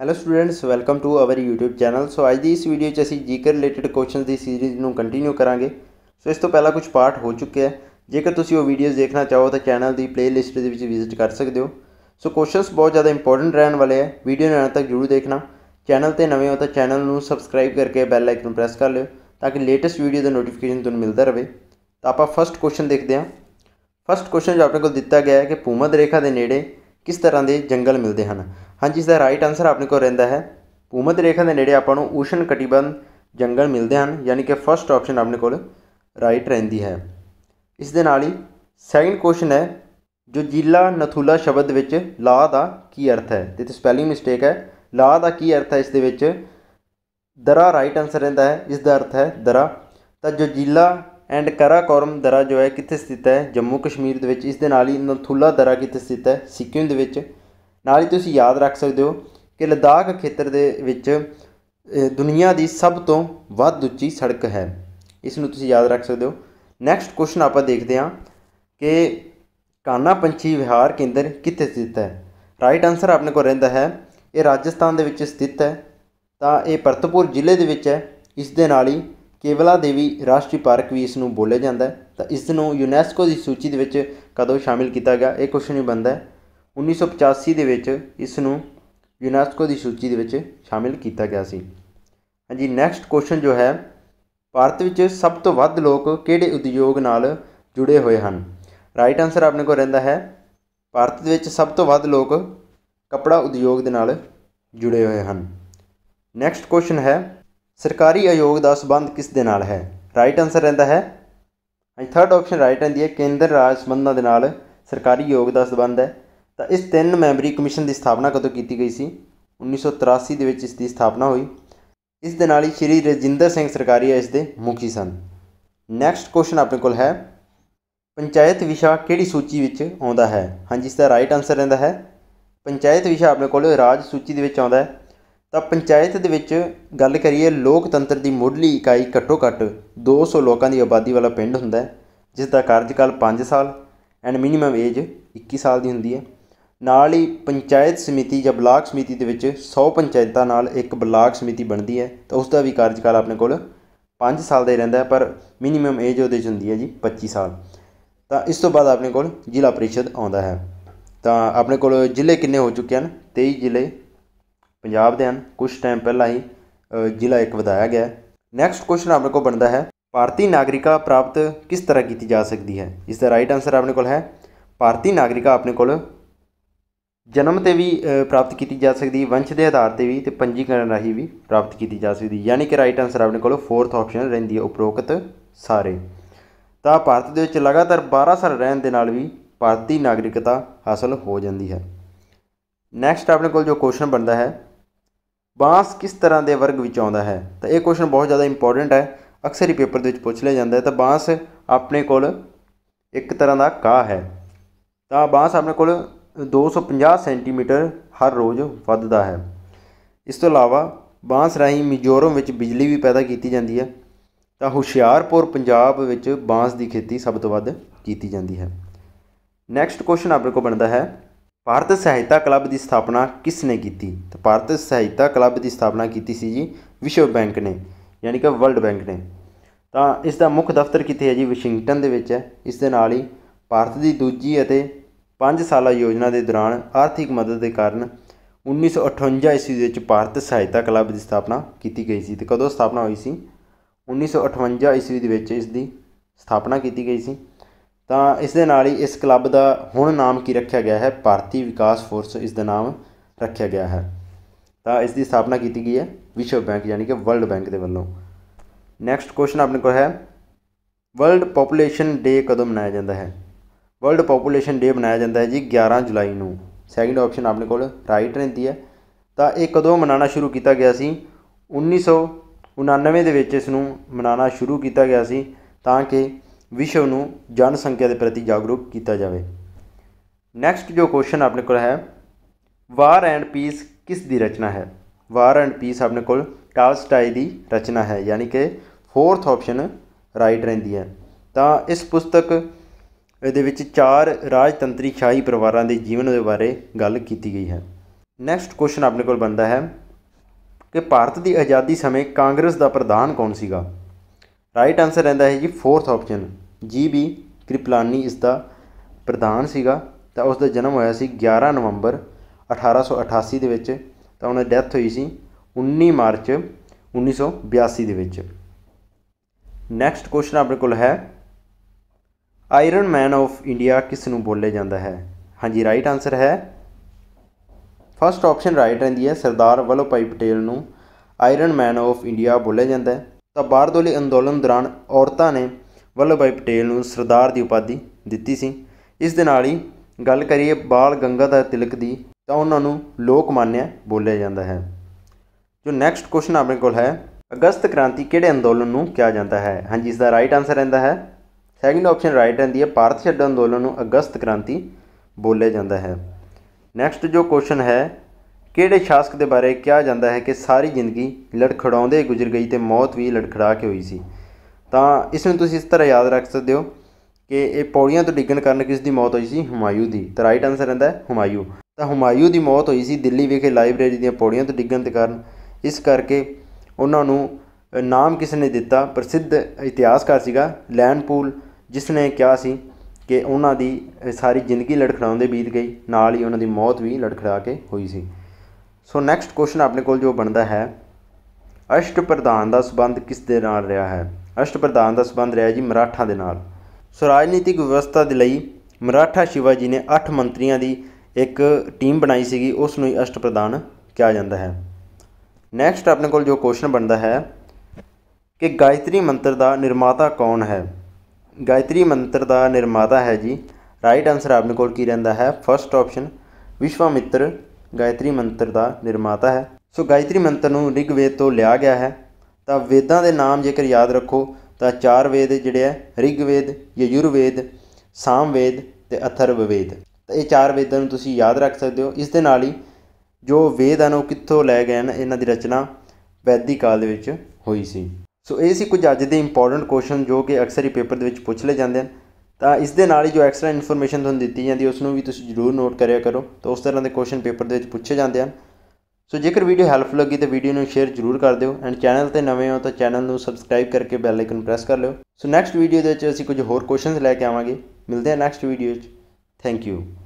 hello students welcome to our YouTube channel so ਅੱਜ ਦੀ ਇਸ ਵੀਡੀਓ 'ਚ ਅਸੀਂ ਜੀਕੇ ਰਿਲੇਟਡ ਕੁਐਸਚਨਸ ਦੀ ਸੀਰੀਜ਼ ਨੂੰ ਕੰਟੀਨਿਊ ਕਰਾਂਗੇ ਸੋ ਇਸ ਤੋਂ ਪਹਿਲਾਂ ਕੁਝ ਪਾਰਟ ਹੋ ਚੁੱਕੇ ਆ ਜੇਕਰ ਤੁਸੀਂ ਉਹ ਵੀਡੀਓਜ਼ ਦੇਖਣਾ ਚਾਹੋ ਤਾਂ ਚੈਨਲ ਦੀ ਪਲੇਲਿਸਟ ਦੇ ਵਿੱਚ ਵਿਜ਼ਿਟ ਕਰ ਸਕਦੇ ਹੋ ਸੋ ਕੁਐਸਚਨਸ ਬਹੁਤ ਜ਼ਿਆਦਾ ਇੰਪੋਰਟੈਂਟ ਰਹਿਣ ਵਾਲੇ ਆ ਵੀਡੀਓ ਨੂੰ ਅੰਤ ਤੱਕ ਜ਼ਰੂਰ ਦੇਖਣਾ ਚੈਨਲ ਤੇ ਨਵੇਂ ਹੋ ਤਾਂ ਚੈਨਲ ਨੂੰ ਸਬਸਕ੍ਰਾਈਬ ਕਰਕੇ ਬੈਲ ਆਈਕਨ ਪ੍ਰੈਸ ਕਰ ਲਿਓ ਤਾਂ ਕਿ ਲੇਟੈਸਟ ਵੀਡੀਓ ਦਾ ਨੋਟੀਫਿਕੇਸ਼ਨ ਤੁਹਾਨੂੰ ਮਿਲਦਾ ਰਹੇ ਤਾਂ ਆਪਾਂ ਫਰਸਟ ਕੁਐਸਚਨ ਦੇਖਦੇ ਹਾਂ ਫਰਸਟ ਕੁਐਸਚਨ ਜੋ ਆਪਣੇ ਕੋਲ ਦਿੱਤਾ ਗਿਆ ਹੈ ਕਿ ਭੂਮਧ ਰੇਖਾ ਦੇ ਨੇੜੇ ਕਿਸ ਤਰ੍ਹਾਂ ਦੇ ਜੰਗਲ ਮਿਲਦੇ ਹਨ ਹਾਂਜੀ ਇਸ ਦਾ ਰਾਈਟ ਆਨਸਰ ਆਪਣੇ ਕੋਲ ਰਹਿੰਦਾ ਹੈ ਭੂਮਤ ਰੇਖਾ ਦੇ ਨੇੜੇ ਆਪਾਂ ਨੂੰ ਊਸ਼ਨ ਕਟੀਬੰਧ ਜੰਗਲ ਮਿਲਦੇ ਹਨ ਯਾਨੀ ਕਿ ਫਰਸਟ ਆਪਸ਼ਨ ਆਪਣੇ ਕੋਲ ਰਾਈਟ ਰਹਿੰਦੀ ਹੈ ਇਸ ਦੇ ਨਾਲ ਹੀ ਸੈਕਿੰਡ ਕੁਐਸਚਨ ਹੈ ਜੋ ਜੀਲਾ ਨਥੂਲਾ ਸ਼ਬਦ ਵਿੱਚ ਲਾ ਦਾ ਕੀ ਅਰਥ ਹੈ ਤੇ ਸਪੈਲਿੰਗ ਮਿਸਟੇਕ ਹੈ ਲਾ ਦਾ ਕੀ ਅਰਥ ਹੈ ਇਸ ਦੇ ਵਿੱਚ ਦਰਾ ਰਾਈਟ ਆਨਸਰ ਰਹਿੰਦਾ ਹੈ ਇਸ ਦਾ ਅਰਥ ਹੈ ਦਰਾ ਤਾਂ ਜੋ ਜੀਲਾ ਐਂਡ ਕਾਰਾਕੋਰਮ ਦਰਾ ਜੋ ਹੈ ਕਿੱਥੇ ਸਥਿਤ ਹੈ ਜੰਮੂ ਕਸ਼ਮੀਰ ਦੇ ਵਿੱਚ ਇਸ ਦੇ ਨਾਲ ਹੀ ਨਥੁਲਾ ਦਰਾ ਕਿੱਥੇ ਸਥਿਤ ਹੈ ਸਿੱਕਿਮ ਦੇ ਵਿੱਚ ਨਾਲ ਹੀ ਤੁਸੀਂ ਯਾਦ ਰੱਖ ਸਕਦੇ ਹੋ ਕਿ ਲਦਾਖ ਖੇਤਰ ਦੇ ਵਿੱਚ ਦੁਨੀਆ ਦੀ ਸਭ ਤੋਂ ਵੱਧ ਉੱਚੀ ਸੜਕ ਹੈ ਇਸ ਨੂੰ ਤੁਸੀਂ ਯਾਦ ਰੱਖ ਸਕਦੇ ਹੋ ਨੈਕਸਟ ਕੁਐਸਚਨ ਆਪਾਂ ਦੇਖਦੇ ਹਾਂ ਕਿ ਕਾਨਾ ਪੰਛੀ ਵਿਹਾਰ ਕੇਂਦਰ ਕਿੱਥੇ ਸਥਿਤ ਹੈ ਰਾਈਟ ਆਨਸਰ ਆਪਣੇ ਕੋਲ ਰਹਿੰਦਾ ਹੈ ਇਹ ਰਾਜਸਥਾਨ ਦੇ ਵਿੱਚ ਸਥਿਤ ਹੈ ਤਾਂ ਇਹ ਭਰਤਪੁਰ ਜ਼ਿਲ੍ਹੇ ਦੇ ਵਿੱਚ ਹੈ ਇਸ ਦੇ ਨਾਲ ਹੀ ਕੇਵਲਾ ਦੇਵੀ ਰਾਸ਼ਟਰੀ ਪਾਰਕ ਵੀ ਇਸ ਨੂੰ ਬੋਲੇ ਜਾਂਦਾ ਹੈ ਤਾਂ ਇਸ ਨੂੰ ਯੂਨੈਸਕੋ ਦੀ ਸੂਚੀ ਦੇ ਵਿੱਚ ਕਦੋਂ ਸ਼ਾਮਿਲ ਕੀਤਾ ਗਿਆ ਇਹ ਕੁਐਸਚਨ ਹੀ ਬੰਦਾ ਹੈ 1985 ਦੇ ਵਿੱਚ ਇਸ ਨੂੰ ਯੂਨੈਸਕੋ ਦੀ ਸੂਚੀ ਦੇ ਵਿੱਚ ਸ਼ਾਮਿਲ ਕੀਤਾ ਗਿਆ ਸੀ ਹਾਂਜੀ ਨੈਕਸਟ ਕੁਐਸਚਨ ਜੋ ਹੈ ਭਾਰਤ ਵਿੱਚ ਸਭ ਤੋਂ ਵੱਧ ਲੋਕ ਕਿਹੜੇ ਉਦਯੋਗ ਨਾਲ ਜੁੜੇ ਹੋਏ ਹਨ ਰਾਈਟ ਆਨਸਰ ਆਪਣੇ ਕੋਲ ਰਹਿੰਦਾ ਹੈ ਭਾਰਤ ਦੇ ਵਿੱਚ ਸਭ ਤੋਂ ਵੱਧ ਲੋਕ ਕਪੜਾ ਉਦਯੋਗ ਦੇ ਨਾਲ ਜੁੜੇ ਹੋਏ ਹਨ ਨੈਕਸਟ ਕੁਐਸਚਨ ਹੈ ਸਰਕਾਰੀ ਆਯੋਗ ਦਾ ਸਬੰਧ ਕਿਸ ਦੇ ਨਾਲ ਹੈ ਰਾਈਟ ਆਨਸਰ ਰਹਿੰਦਾ ਹੈ ਹਾਂਜੀ ਥਰਡ ਆਪਸ਼ਨ ਰਾਈਟ ਆਂਦੀ ਹੈ ਕੇਂਦਰ ਰਾਜ ਸਬੰਧਾਂ ਦੇ ਨਾਲ ਸਰਕਾਰੀ ਯੋਗ ਦਾ ਸਬੰਧ ਹੈ ਤਾਂ ਇਸ ਤਿੰਨ ਮੈਂਬਰੀ ਕਮਿਸ਼ਨ ਦੀ ਸਥਾਪਨਾ ਕਦੋਂ ਕੀਤੀ ਗਈ ਸੀ 1983 ਦੇ ਵਿੱਚ ਇਸ ਦੀ ਸਥਾਪਨਾ ਹੋਈ ਇਸ ਦੇ ਨਾਲ ਹੀ ਸ਼੍ਰੀ ਰਜਿੰਦਰ ਸਿੰਘ ਸਰਕਾਰੀ ਇਸ ਦੇ ਮੁਖੀ ਸਨ ਨੈਕਸਟ ਕੁਐਸਚਨ ਆਪਣੇ ਕੋਲ ਹੈ ਪੰਚਾਇਤ ਵਿਸ਼ਾ ਕਿਹੜੀ ਸੂਚੀ ਵਿੱਚ ਆਉਂਦਾ ਹੈ ਹਾਂਜੀ ਇਸ ਦਾ ਰਾਈਟ ਆਨਸਰ ਰਹਿੰਦਾ ਹੈ ਪੰਚਾਇਤ ਵਿਸ਼ਾ ਆਪਣੇ ਕੋਲ ਰਾਜ ਸੂਚੀ ਦੇ ਵਿੱਚ ਆਉਂਦਾ ਹੈ ਤਾਂ ਪੰਚਾਇਤ ਦੇ ਵਿੱਚ ਗੱਲ ਕਰੀਏ ਲੋਕਤੰਤਰ ਦੀ ਮੋਢਲੀ ਇਕਾਈ ਘੱਟੋ ਘੱਟ 200 ਲੋਕਾਂ ਦੀ ਆਬਾਦੀ ਵਾਲਾ ਪਿੰਡ ਹੁੰਦਾ ਹੈ ਜਿਸ ਦਾ ਕਾਰਜਕਾਲ 5 ਸਾਲ ਐਂਡ ਮਿਨੀਮਮ ਏਜ 21 ਸਾਲ ਦੀ ਹੁੰਦੀ ਹੈ ਨਾਲ ਹੀ ਪੰਚਾਇਤ ਸਮਿਤੀ ਜਾਂ ਬਲਾਕ ਸਮਿਤੀ ਦੇ ਵਿੱਚ 100 ਪੰਚਾਇਤਾਂ ਨਾਲ ਇੱਕ ਬਲਾਕ ਸਮਿਤੀ ਬਣਦੀ ਹੈ ਤਾਂ ਉਸ ਦਾ ਵੀ ਕਾਰਜਕਾਲ ਆਪਣੇ ਕੋਲ 5 ਸਾਲ ਦਾ ਹੀ ਰਹਿੰਦਾ ਹੈ ਪਰ ਮਿਨੀਮਮ ਏਜ ਉਹਦੇ 'ਚ ਹੁੰਦੀ ਹੈ ਜੀ 25 ਸਾਲ ਤਾਂ ਇਸ ਤੋਂ ਬਾਅਦ ਆਪਣੇ ਕੋਲ ਜ਼ਿਲ੍ਹਾ ਪ੍ਰੀਸ਼ਦ ਆਉਂਦਾ ਹੈ ਤਾਂ ਆਪਣੇ ਕੋਲ ਜ਼ਿਲ੍ਹੇ ਕਿੰਨੇ ਹੋ ਚੁੱਕੇ ਹਨ 23 ਜ਼ਿਲ੍ਹੇ ਪੰਜਾਬ ਦੇ ਹਨ ਕੁਝ ਟਾਈਮ ਪਹਿਲਾਂ ਹੀ ਜ਼ਿਲ੍ਹਾ ਇੱਕ ਵਧਾਇਆ ਗਿਆ ਨੈਕਸਟ ਕੁਐਸਚਨ ਆਪਣੇ ਕੋਲ ਬਣਦਾ ਹੈ ਭਾਰਤੀ ਨਾਗਰਿਕਾ ਪ੍ਰਾਪਤ ਕਿਸ ਤਰ੍ਹਾਂ ਕੀਤੀ ਜਾ ਸਕਦੀ ਹੈ ਇਸ ਦਾ ਰਾਈਟ ਆਨਸਰ ਆਪਣੇ ਕੋਲ ਹੈ ਭਾਰਤੀ ਨਾਗਰਿਕਾ ਆਪਣੇ ਕੋਲ ਜਨਮ ਤੇ ਵੀ ਪ੍ਰਾਪਤ ਕੀਤੀ ਜਾ ਸਕਦੀ ਵੰਸ਼ ਦੇ ਆਧਾਰ ਤੇ ਵੀ ਤੇ ਪੰਜੀਕਰਨ ਰਾਹੀਂ ਵੀ ਪ੍ਰਾਪਤ ਕੀਤੀ ਜਾ ਸਕਦੀ ਯਾਨੀ ਕਿ ਰਾਈਟ ਆਨਸਰ ਆਪਣੇ ਕੋਲ 4th ਆਪਸ਼ਨ ਰਹਿੰਦੀ ਹੈ ਉਪਰੋਕਤ ਸਾਰੇ ਤਾਂ ਭਾਰਤ ਦੇ ਵਿੱਚ ਲਗਾਤਾਰ 12 ਸਾਲ ਰਹਿਣ ਦੇ ਨਾਲ ਵੀ ਭਾਰਤੀ ਨਾਗਰਿਕਤਾ ਹਾਸਲ ਹੋ ਜਾਂਦੀ ਹੈ ਨੈਕਸਟ ਆਪਣੇ ਕੋਲ ਜੋ ਕੁਐਸਚਨ ਬਣਦਾ ਹੈ ਬਾਂਸ ਕਿਸ ਤਰ੍ਹਾਂ ਦੇ ਵਰਗ ਵਿੱਚ ਆਉਂਦਾ ਹੈ ਤਾਂ ਇਹ ਕੁਐਸਚਨ ਬਹੁਤ ਜ਼ਿਆਦਾ ਇੰਪੋਰਟੈਂਟ ਹੈ ਅਕਸਰ ਹੀ ਪੇਪਰ ਦੇ ਵਿੱਚ ਪੁੱਛ ਲਿਆ ਜਾਂਦਾ ਹੈ ਤਾਂ ਬਾਂਸ ਆਪਣੇ ਕੋਲ ਇੱਕ ਤਰ੍ਹਾਂ ਦਾ ਕਾ ਹੈ ਤਾਂ ਬਾਂਸ ਆਪਣੇ ਕੋਲ 250 ਸੈਂਟੀਮੀਟਰ ਹਰ ਰੋਜ਼ ਵੱਧਦਾ ਹੈ ਇਸ ਤੋਂ ਇਲਾਵਾ ਬਾਂਸ ਰਾਹੀਂ ਮਿਜ਼ੋਰਮ ਵਿੱਚ ਬਿਜਲੀ ਵੀ ਪੈਦਾ ਕੀਤੀ ਜਾਂਦੀ ਹੈ ਤਾਂ ਹੁਸ਼ਿਆਰਪੁਰ ਪੰਜਾਬ ਵਿੱਚ ਬਾਂਸ ਦੀ ਖੇਤੀ ਸਭ ਤੋਂ ਵੱਧ ਕੀਤੀ ਜਾਂਦੀ ਹੈ ਨੈਕਸਟ ਕੁਐਸਚਨ ਆਪਣੇ ਕੋਲ ਬਣਦਾ ਹੈ ਭਾਰਤ ਸਹਾਇਤਾ ਕਲੱਬ ਦੀ ਸਥਾਪਨਾ ਕਿਸ ਨੇ ਕੀਤੀ ਤਾਂ ਭਾਰਤ ਸਹਾਇਤਾ ਕਲੱਬ ਦੀ ਸਥਾਪਨਾ ਕੀਤੀ ਸੀ ਜੀ ਵਿਸ਼ਵ ਬੈਂਕ ਨੇ ਯਾਨੀ ਕਿ ਵਰਲਡ ਬੈਂਕ ਨੇ ਤਾਂ ਇਸ ਦਾ ਮੁੱਖ ਦਫ਼ਤਰ ਕਿੱਥੇ ਹੈ ਜੀ ਵਾਸ਼ਿੰਗਟਨ ਦੇ ਵਿੱਚ ਹੈ ਇਸ ਦੇ ਨਾਲ ਹੀ ਭਾਰਤ ਦੀ ਦੂਜੀ ਅਤੇ 5 ਸਾਲਾ ਯੋਜਨਾ ਦੇ ਦੌਰਾਨ ਆਰਥਿਕ ਮਦਦ ਦੇ ਕਾਰਨ 1958 ਈਸਵੀ ਦੇ ਵਿੱਚ ਭਾਰਤ ਸਹਾਇਤਾ ਕਲੱਬ ਦੀ ਸਥਾਪਨਾ ਕੀਤੀ ਗਈ ਸੀ ਤੇ ਕਦੋਂ ਸਥਾਪਨਾ ਹੋਈ ਸੀ 1958 ਈਸਵੀ ਦੇ ਵਿੱਚ ਇਸ ਦੀ ਸਥਾਪਨਾ ਕੀਤੀ ਗਈ ਸੀ ਤਾਂ ਇਸ ਦੇ ਨਾਲ ਹੀ ਇਸ ਕਲੱਬ ਦਾ ਹੁਣ ਨਾਮ ਕੀ ਰੱਖਿਆ ਗਿਆ ਹੈ ਭਾਰਤੀ ਵਿਕਾਸ ਫੋਰਸ ਇਸ ਦਾ ਨਾਮ ਰੱਖਿਆ ਗਿਆ ਹੈ ਤਾਂ ਇਸ ਦੀ ਸਥਾਪਨਾ ਕੀਤੀ ਗਈ ਹੈ ਵਿਸ਼ਵ ਬੈਂਕ ਯਾਨੀ ਕਿ ਵਰਲਡ ਬੈਂਕ ਦੇ ਵੱਲੋਂ ਨੈਕਸਟ ਕੁਐਸਚਨ ਆਪਣੇ ਕੋਲ ਹੈ ਵਰਲਡ ਪੋਪੂਲੇਸ਼ਨ ਡੇ ਕਦੋਂ ਮਨਾਇਆ ਜਾਂਦਾ ਹੈ ਵਰਲਡ ਪੋਪੂਲੇਸ਼ਨ ਡੇ ਮਨਾਇਆ ਜਾਂਦਾ ਹੈ ਜੀ 11 ਜੁਲਾਈ ਨੂੰ ਸੈਕਿੰਡ ਆਪਸ਼ਨ ਆਪਣੇ ਕੋਲ ਰਾਈਟ ਰਹਿੰਦੀ ਹੈ ਤਾਂ ਇਹ ਕਦੋਂ ਮਨਾਉਣਾ ਸ਼ੁਰੂ ਕੀਤਾ ਗਿਆ ਸੀ 1999 ਦੇ ਵਿੱਚ ਇਸ ਨੂੰ ਮਨਾਉਣਾ ਸ਼ੁਰੂ ਕੀਤਾ ਗਿਆ ਸੀ ਤਾਂ ਕਿ ਵਿਸ਼ਵ ਨੂੰ ਜਨਸੰਖਿਆ ਦੇ ਪ੍ਰਤੀ ਜਾਗਰੂਕ ਕੀਤਾ ਜਾਵੇ ਨੈਕਸਟ ਜੋ ਕੁਐਸਚਨ ਆਪਣੇ ਕੋਲ ਹੈ ਵਾਰ ਐਂਡ ਪੀਸ ਕਿਸ ਦੀ ਰਚਨਾ ਹੈ ਵਾਰ ਐਂਡ ਪੀਸ ਆਪਣੇ ਕੋਲ ਟਾਲਸਟਾਈ ਦੀ ਰਚਨਾ ਹੈ ਯਾਨੀ ਕਿ ਫੋਰਥ ਆਪਸ਼ਨ ਰਾਈਟ ਰਹਿੰਦੀ ਹੈ ਤਾਂ ਇਸ ਪੁਸਤਕ ਇਹਦੇ ਵਿੱਚ ਚਾਰ ਰਾਜਤੰਤਰੀ ਸ਼ਾਹੀ ਪਰਿਵਾਰਾਂ ਦੇ ਜੀਵਨ ਦੇ ਬਾਰੇ ਗੱਲ ਕੀਤੀ ਗਈ ਹੈ ਨੈਕਸਟ ਕੁਐਸਚਨ ਆਪਣੇ ਕੋਲ ਬੰਦਾ ਹੈ ਕਿ ਭਾਰਤ ਦੀ ਆਜ਼ਾਦੀ ਸਮੇਂ ਕਾਂਗਰਸ ਦਾ ਪ੍ਰਧਾਨ ਕੌਣ ਸੀਗਾ ਰਾਈਟ ਆਨਸਰ ਰਹਿੰਦਾ ਹੈ ਜੀ 4th ਆਪਸ਼ਨ ਜੀ ਬੀ ਕ੍ਰਿਪਲਾਨੀ ਇਸ ਦਾ ਪ੍ਰਧਾਨ ਸੀਗਾ ਤਾਂ ਉਸ ਦਾ ਜਨਮ ਹੋਇਆ ਸੀ 11 ਨਵੰਬਰ 1888 ਦੇ ਵਿੱਚ ਤਾਂ ਉਹਨਾਂ ਦੀ ਡੈਥ ਹੋਈ ਸੀ 19 ਮਾਰਚ 1982 ਦੇ ਵਿੱਚ ਨੈਕਸਟ ਕੁਐਸਚਨ ਆਪਣੇ ਕੋਲ ਹੈ ਆਇਰਨ ਮੈਨ ਆਫ ਇੰਡੀਆ ਕਿਸ ਨੂੰ ਬੋਲੇ ਜਾਂਦਾ ਹੈ ਹਾਂਜੀ ਰਾਈਟ ਆਨਸਰ ਹੈ ਫਸਟ ਆਪਸ਼ਨ ਰਾਈਟ ਰਹਿੰਦੀ ਹੈ ਸਰਦਾਰ ਵੱਲੋਪਾਈ ਭਾਈ ਪਟੇਲ ਨੂੰ ਆਇਰਨ ਮੈਨ ਆਫ ਇੰਡੀਆ ਬੋਲੇ ਜਾਂਦਾ ਹੈ ਤਾਂ ਬਾਰਦੋਲੀ ਅੰਦੋਲਨ ਦੌਰਾਨ ਔਰਤਾਂ ਨੇ ਵੱਲਭਾਈ ਪਟੇਲ ਨੂੰ ਸਰਦਾਰ ਦੀ ਉਪਾਧੀ ਦਿੱਤੀ ਸੀ ਇਸ ਦੇ ਨਾਲ ਹੀ ਗੱਲ ਕਰੀਏ ਬਾਲ ਗੰਗਾਧਰ ਤਿਲਕ ਦੀ ਤਾਂ ਉਹਨਾਂ ਨੂੰ ਮਾਨਿਆ ਬੋਲਿਆ ਜਾਂਦਾ ਹੈ ਜੋ ਨੈਕਸਟ ਕੁਐਸਚਨ ਆਪਣੇ ਕੋਲ ਹੈ ਅਗਸਤ ਕ੍ਰਾਂਤੀ ਕਿਹੜੇ ਅੰਦੋਲਨ ਨੂੰ ਕਿਹਾ ਜਾਂਦਾ ਹੈ ਹਾਂਜੀ ਇਸ ਦਾ ਰਾਈਟ ਆਨਸਰ ਰਹਿੰਦਾ ਹੈ ਸੈਕਿੰਡ ਆਪਸ਼ਨ ਰਾਈਟ ਰਹਿੰਦੀ ਹੈ ਭਾਰਤ ਛੱਡੋ ਅੰਦੋਲਨ ਨੂੰ ਅਗਸਤ ਕ੍ਰਾਂਤੀ ਬੋਲਿਆ ਜਾਂਦਾ ਹੈ ਨੈਕਸਟ ਜੋ ਕੁਐਸਚਨ ਹੈ ਕਿਹੜੇ ਸ਼ਾਸਕ ਦੇ ਬਾਰੇ ਕਿਹਾ ਜਾਂਦਾ ਹੈ ਕਿ ਸਾਰੀ ਜ਼ਿੰਦਗੀ ਲੜਖੜਾਉਂਦੇ ਗੁਜ਼ਰ ਗਈ ਤੇ ਮੌਤ ਵੀ ਲੜਖੜਾ ਕੇ ਹੋਈ ਸੀ ਤਾਂ ਇਸ ਨੂੰ ਤੁਸੀਂ ਇਸ ਤਰ੍ਹਾਂ ਯਾਦ ਰੱਖ ਸਕਦੇ ਹੋ ਕਿ ਇਹ ਪੌੜੀਆਂ ਤੋਂ ਡਿੱਗਣ ਕਾਰਨ ਕਿਸ ਦੀ ਮੌਤ ਹੋਈ ਸੀ ਹਮਾਇੂ ਦੀ ਤਾਂ ਰਾਈਟ ਆਨਸਰ ਰਹਿੰਦਾ ਹੈ ਹੁਮਾਯੂ ਤਾਂ ਹਮਾਇੂ ਦੀ ਮੌਤ ਹੋਈ ਸੀ ਦਿੱਲੀ ਵਿਖੇ ਲਾਇਬ੍ਰੇਰੀ ਦੀਆਂ ਪੌੜੀਆਂ ਤੋਂ ਡਿੱਗਣ ਦੇ ਕਾਰਨ ਇਸ ਕਰਕੇ ਉਹਨਾਂ ਨੂੰ ਨਾਮ ਕਿਸ ਨੇ ਦਿੱਤਾ ਪ੍ਰਸਿੱਧ ਇਤਿਹਾਸਕਾਰ ਸੀਗਾ ਲੈਨਪੂਲ ਜਿਸ ਨੇ ਕਿਹਾ ਸੀ ਕਿ ਉਹਨਾਂ ਦੀ ਸਾਰੀ ਜ਼ਿੰਦਗੀ ਲੜਖੜਾਉਂਦੇ ਬੀਤ ਗਈ ਨਾਲ ਹੀ ਉਹਨਾਂ ਦੀ ਮੌਤ ਵੀ ਲੜਖੜਾ ਕੇ ਹੋਈ ਸੀ ਸੋ ਨੈਕਸਟ ਕੁਐਸਚਨ ਆਪਣੇ ਕੋਲ ਜੋ ਬਣਦਾ ਹੈ ਅਸ਼ਟ ਪ੍ਰਧਾਨ ਦਾ ਸਬੰਧ ਕਿਸ ਦੇ ਨਾਲ ਰਿਹਾ ਹੈ ਅਸ਼ਟ ਪ੍ਰਧਾਨ ਦਾ ਸਬੰਧ ਰਿਹਾ ਜੀ ਮਰਾਠਾ ਦੇ ਨਾਲ ਸੋ ਰਾਜਨੀਤਿਕ ਵਿਵਸਥਾ ਦੇ ਲਈ ਮਰਾਠਾ ਸ਼ਿਵਾਜੀ ਨੇ 8 ਮੰਤਰੀਆਂ ਦੀ ਇੱਕ ਟੀਮ ਬਣਾਈ ਸੀਗੀ ਉਸ ਨੂੰ ਹੀ ਅਸ਼ਟ ਪ੍ਰਧਾਨ ਕਿਹਾ ਜਾਂਦਾ ਹੈ ਨੈਕਸਟ ਆਪਣੇ ਕੋਲ ਜੋ ਕੁਐਸਚਨ ਬਣਦਾ ਹੈ ਕਿ ਗਾਇਤਰੀ ਮੰਤਰ ਦਾ ਨਿਰਮਾਤਾ ਕੌਣ ਹੈ ਗਾਇਤਰੀ ਮੰਤਰ ਦਾ ਨਿਰਮਾਤਾ ਹੈ ਜੀ ਰਾਈਟ ਆਨਸਰ ਆਪਣੇ ਕੋਲ ਕੀ ਰਹਿੰਦਾ ਹੈ ਫਰਸਟ ਆਪਸ਼ਨ ਵਿਸ਼ਵਾਮਿੱਤਰ ਗਾਇਤਰੀ ਮੰਤਰ ਦਾ ਨਿਰਮਾਤਾ ਹੈ ਸੋ ਗਾਇਤਰੀ ਮੰਤਰ ਨੂੰ ਰਿਗਵੇਦ ਤੋਂ ਲਿਆ ਗਿਆ ਹੈ ਤਾਂ ਵੇਦਾਂ ਦੇ ਨਾਮ ਜੇਕਰ ਯਾਦ ਰੱਖੋ ਤਾਂ ਚਾਰ ਵੇਦ ਜਿਹੜੇ ਆ ਰਿਗਵੇਦ ਯਜੁਰਵੇਦ ਸਾਮਵੇਦ ਤੇ ਅਥਰਵਵੇਦ ਤਾਂ ਇਹ ਚਾਰ ਵੇਦਾਂ ਨੂੰ ਤੁਸੀਂ ਯਾਦ ਰੱਖ ਸਕਦੇ ਹੋ ਇਸ ਦੇ ਨਾਲ ਹੀ ਜੋ ਵੇਦ ਹਨ ਉਹ ਕਿੱਥੋਂ ਲੈ ਗਏ ਹਨ ਇਹਨਾਂ ਦੀ ਰਚਨਾ ਵੈਦਿਕ ਕਾਲ ਦੇ ਵਿੱਚ ਹੋਈ ਸੀ ਸੋ ਇਹ ਸੀ ਕੁਝ ਅੱਜ ਦੇ ਇੰਪੋਰਟੈਂਟ ਕੁਐਸਚਨ ਜੋ ਕਿ ਅਕਸਰ ਹੀ ਪੇਪਰ ਦੇ ਵਿੱਚ ਪੁੱਛ ਲਏ ਜਾਂਦੇ ਹਨ ਤਾਂ ਇਸ ਦੇ ਨਾਲ ਹੀ ਜੋ ਐਕਸਟਰਾ ਇਨਫੋਰਮੇਸ਼ਨ ਤੁਹਾਨੂੰ ਦਿੱਤੀ ਜਾਂਦੀ ਉਸ ਨੂੰ ਵੀ ਤੁਸੀਂ ਜ਼ਰੂਰ ਨੋਟ ਕਰਿਆ ਕਰੋ ਤਾਂ ਉਸ ਤਰ੍ਹਾਂ ਦੇ ਕੁਐਸਚਨ ਪੇਪਰ ਦੇ ਵਿੱਚ ਪੁੱਛੇ ਜਾਂਦੇ ਹਨ ਸੋ ਜੇਕਰ ਵੀਡੀਓ ਹੈਲਪਫੁਲ ਲੱਗੀ ਤਾਂ ਵੀਡੀਓ ਨੂੰ ਸ਼ੇਅਰ ਜ਼ਰੂਰ ਕਰ ਦਿਓ ਐਂਡ ਚੈਨਲ ਤੇ ਨਵੇਂ ਹੋ ਤਾਂ ਚੈਨਲ ਨੂੰ ਸਬਸਕ੍ਰਾਈਬ ਕਰਕੇ ਬੈਲ ਆਈਕਨ ਪ੍ਰੈਸ ਕਰ ਲਿਓ ਸੋ ਨੈਕਸਟ ਵੀਡੀਓ ਦੇ ਵਿੱਚ ਅਸੀਂ ਕੁਝ ਹੋਰ ਕੁਐਸਚਨਸ ਲੈ ਕੇ ਆਵਾਂਗੇ ਮਿਲਦੇ ਹਾਂ ਨੈਕਸਟ ਵੀਡੀਓ 'ਚ ਥੈਂਕ ਯੂ